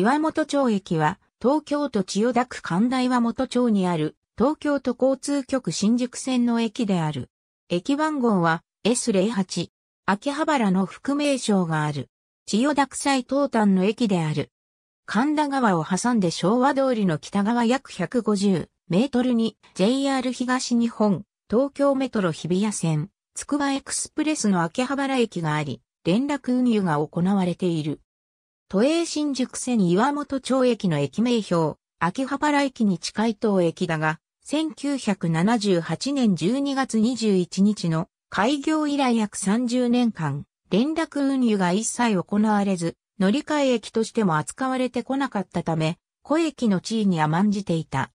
岩本町駅は、東京都千代田区神田岩本町にある、東京都交通局新宿線の駅である。駅番号は S08。秋葉原の副名称がある。千代田区最東端の駅である。神田川を挟んで昭和通りの北側約150メートルに JR 東日本、東京メトロ日比谷線、つくばエクスプレスの秋葉原駅があり、連絡運輸が行われている。都営新宿線岩本町駅の駅名標、秋葉原駅に近い東駅だが、1978年12月21日の開業以来約30年間、連絡運輸が一切行われず、乗り換え駅としても扱われてこなかったため、古駅の地位に甘んじていた。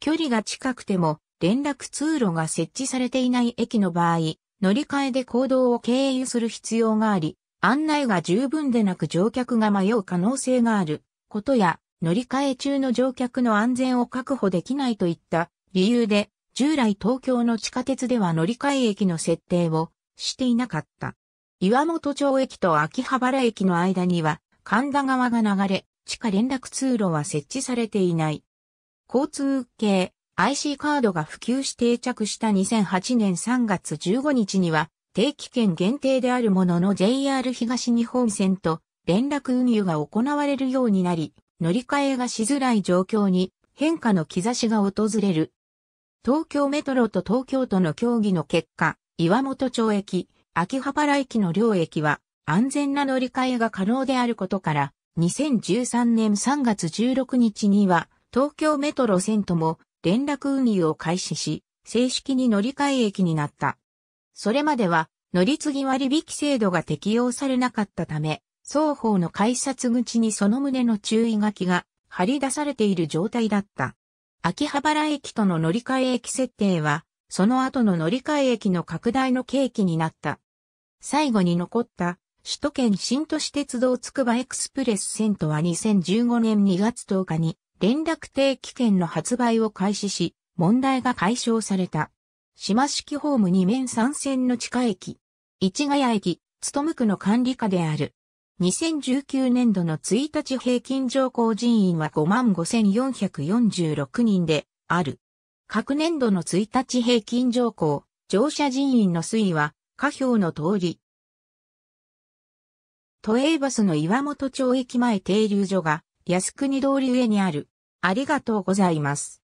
距離が近くても、連絡通路が設置されていない駅の場合、乗り換えで行動を経由する必要があり、案内が十分でなく乗客が迷う可能性があることや、乗り換え中の乗客の安全を確保できないといった理由で、従来東京の地下鉄では乗り換え駅の設定をしていなかった。岩本町駅と秋葉原駅の間には神田川が流れ、地下連絡通路は設置されていない。交通系 IC カードが普及し定着した2008年3月15日には定期券限定であるものの JR 東日本線と連絡運輸が行われるようになり、乗り換えがしづらい状況に変化の兆しが訪れる。東京メトロと東京都の協議の結果、岩本町駅、秋葉原駅の両駅は安全な乗り換えが可能であることから、2013年3月16日には東京メトロ線とも連絡運輸を開始し、正式に乗り換え駅になった。それまでは乗り継ぎ割引制度が適用されなかったため、双方の改札口にその旨の注意書きが張り出されている状態だった。秋葉原駅との乗り換え駅設定は、その後の乗り換え駅の拡大の契機になった。最後に残った首都圏新都市鉄道つくばエクスプレス線とは2015年2月10日に連絡定期券の発売を開始し、問題が解消された。島式ホーム2面3線の地下駅、市ヶ谷駅、務区の管理下である。2019年度の1日平均乗降人員は55,446人である。各年度の1日平均乗降、乗車人員の推移は、下表の通り。都営バスの岩本町駅前停留所が、靖国通り上にある。ありがとうございます。